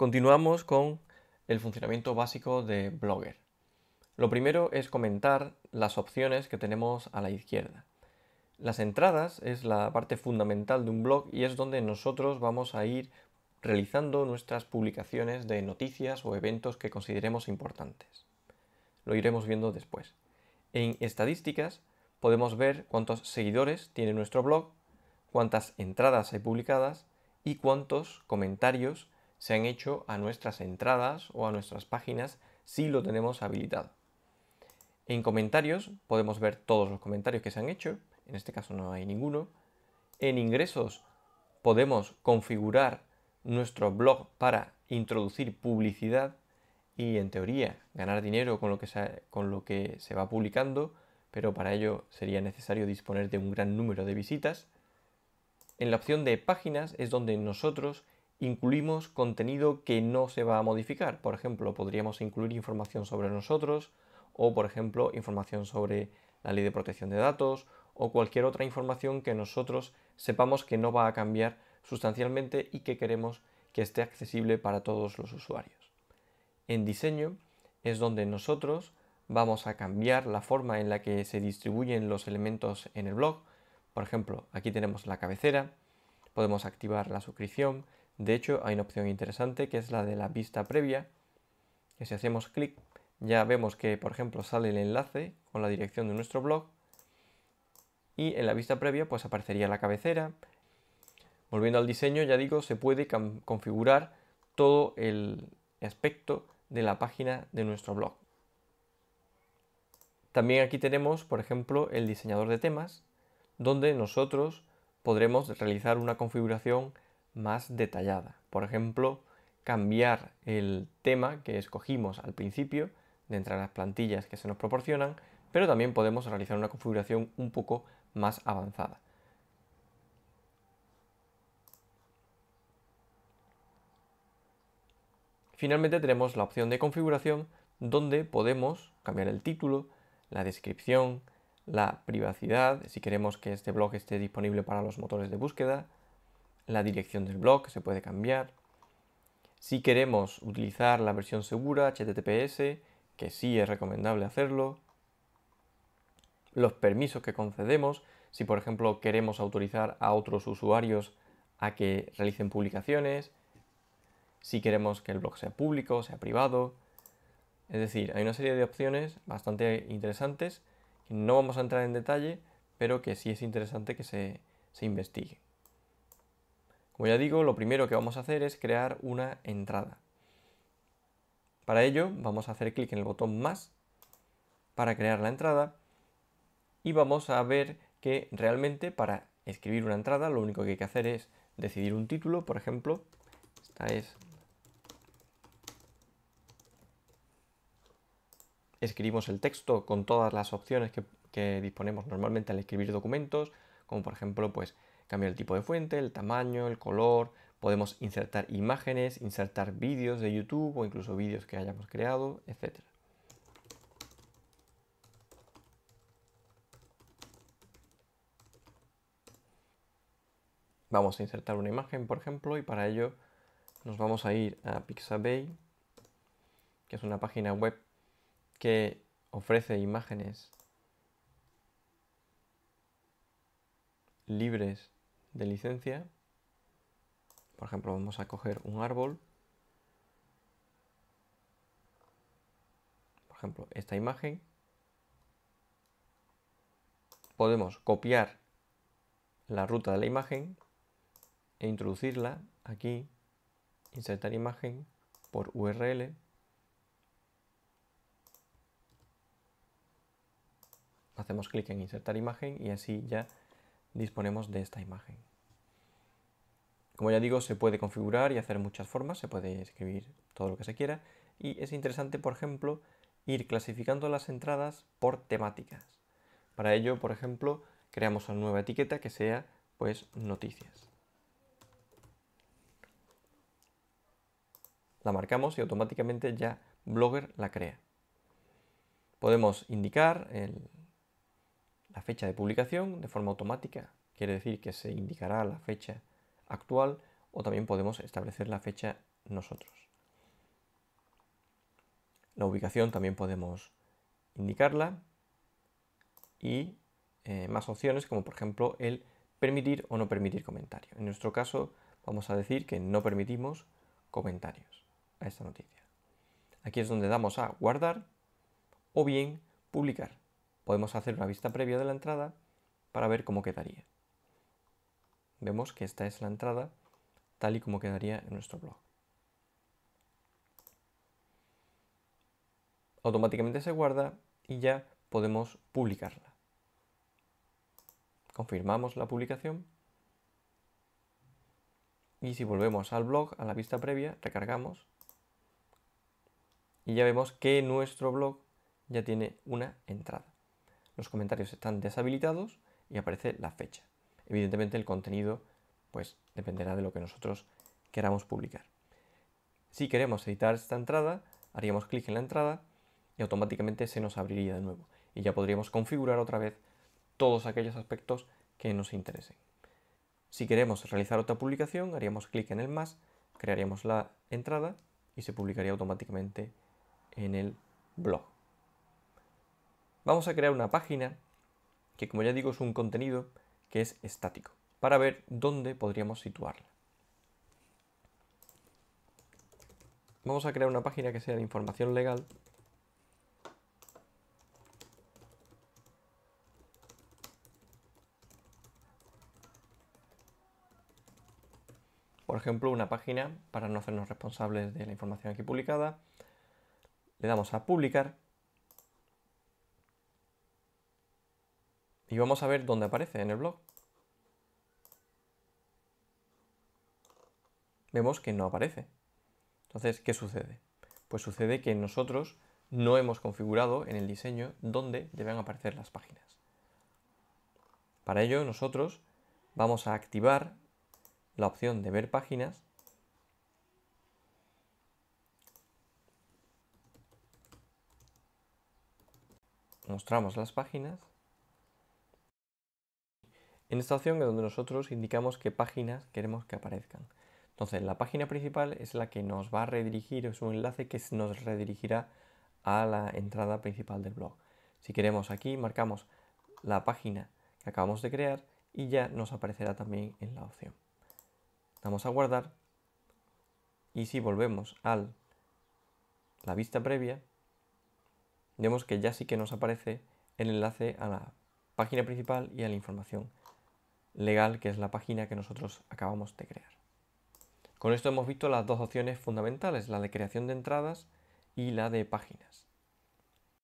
Continuamos con el funcionamiento básico de Blogger. Lo primero es comentar las opciones que tenemos a la izquierda. Las entradas es la parte fundamental de un blog y es donde nosotros vamos a ir realizando nuestras publicaciones de noticias o eventos que consideremos importantes. Lo iremos viendo después. En estadísticas podemos ver cuántos seguidores tiene nuestro blog, cuántas entradas hay publicadas y cuántos comentarios se han hecho a nuestras entradas o a nuestras páginas si lo tenemos habilitado. En comentarios podemos ver todos los comentarios que se han hecho, en este caso no hay ninguno. En ingresos podemos configurar nuestro blog para introducir publicidad y en teoría ganar dinero con lo que se, va publicando, pero para ello sería necesario disponer de un gran número de visitas. En la opción de páginas es donde nosotros incluimos contenido que no se va a modificar. Por ejemplo, podríamos incluir información sobre nosotros o, por ejemplo, información sobre la ley de protección de datos o cualquier otra información que nosotros sepamos que no va a cambiar sustancialmente y que queremos que esté accesible para todos los usuarios. En diseño es donde nosotros vamos a cambiar la forma en la que se distribuyen los elementos en el blog. Por ejemplo, aquí tenemos la cabecera, podemos activar la suscripción, de hecho, hay una opción interesante que es la de la vista previa, que si hacemos clic ya vemos que, por ejemplo, sale el enlace con la dirección de nuestro blog y en la vista previa pues aparecería la cabecera. Volviendo al diseño, ya digo, se puede configurar todo el aspecto de la página de nuestro blog. También aquí tenemos, por ejemplo, el diseñador de temas, donde nosotros podremos realizar una configuración más detallada. Por ejemplo, cambiar el tema que escogimos al principio de entre las plantillas que se nos proporcionan, pero también podemos realizar una configuración un poco más avanzada. Finalmente tenemos la opción de configuración donde podemos cambiar el título, la descripción, la privacidad, si queremos que este blog esté disponible para los motores de búsqueda, la dirección del blog que se puede cambiar. Si queremos utilizar la versión segura HTTPS, que sí es recomendable hacerlo. Los permisos que concedemos, si por ejemplo queremos autorizar a otros usuarios a que realicen publicaciones, si queremos que el blog sea público, sea privado. Es decir, hay una serie de opciones bastante interesantes que no vamos a entrar en detalle, pero que sí es interesante que se, se investigue. Como ya digo, lo primero que vamos a hacer es crear una entrada. Para ello vamos a hacer clic en el botón más para crear la entrada y vamos a ver que realmente para escribir una entrada lo único que hay que hacer es decidir un título, por ejemplo, esta es escribimos el texto con todas las opciones que, disponemos normalmente al escribir documentos, como por ejemplo pues cambiar el tipo de fuente, el tamaño, el color, podemos insertar imágenes, insertar vídeos de YouTube o incluso vídeos que hayamos creado, etc. Vamos a insertar una imagen, por ejemplo, y para ello nos vamos a ir a Pixabay, que es una página web que ofrece imágenes libres de licencia. Por ejemplo, vamos a coger un árbol. Por ejemplo, esta imagen. Podemos copiar la ruta de la imagen e introducirla aquí. Insertar imagen por URL. Hacemos clic en insertar imagen y así ya disponemos de esta imagen. Como ya digo, se puede configurar y hacer muchas formas, se puede escribir todo lo que se quiera y es interesante, por ejemplo, ir clasificando las entradas por temáticas. Para ello, por ejemplo, creamos una nueva etiqueta que sea pues noticias. La marcamos y automáticamente ya Blogger la crea. Podemos indicar el, la fecha de publicación de forma automática, quiere decir que se indicará la fecha actual o también podemos establecer la fecha nosotros. La ubicación también podemos indicarla y eh, más opciones como por ejemplo el permitir o no permitir comentario. En nuestro caso vamos a decir que no permitimos comentarios a esta noticia. Aquí es donde damos a guardar o bien publicar podemos hacer una vista previa de la entrada para ver cómo quedaría. Vemos que esta es la entrada tal y como quedaría en nuestro blog. Automáticamente se guarda y ya podemos publicarla. Confirmamos la publicación y si volvemos al blog, a la vista previa, recargamos y ya vemos que nuestro blog ya tiene una entrada los comentarios están deshabilitados y aparece la fecha. Evidentemente el contenido pues dependerá de lo que nosotros queramos publicar. Si queremos editar esta entrada, haríamos clic en la entrada y automáticamente se nos abriría de nuevo y ya podríamos configurar otra vez todos aquellos aspectos que nos interesen. Si queremos realizar otra publicación, haríamos clic en el más, crearíamos la entrada y se publicaría automáticamente en el blog vamos a crear una página que como ya digo es un contenido que es estático, para ver dónde podríamos situarla. Vamos a crear una página que sea de información legal por ejemplo, una página para no hacernos responsables de la información aquí publicada. Le damos a publicar Y vamos a ver dónde aparece en el blog. Vemos que no aparece. Entonces, ¿qué sucede? Pues sucede que nosotros no hemos configurado en el diseño dónde deben aparecer las páginas. Para ello, nosotros vamos a activar la opción de ver páginas mostramos las páginas en esta opción es donde nosotros indicamos qué páginas queremos que aparezcan. Entonces, la página principal es la que nos va a redirigir, es un enlace que nos redirigirá a la entrada principal del blog. Si queremos aquí, marcamos la página que acabamos de crear y ya nos aparecerá también en la opción. Damos a guardar y si volvemos a la vista previa, vemos que ya sí que nos aparece el enlace a la página principal y a la información legal, que es la página que nosotros acabamos de crear. Con esto hemos visto las dos opciones fundamentales, la de creación de entradas y la de páginas.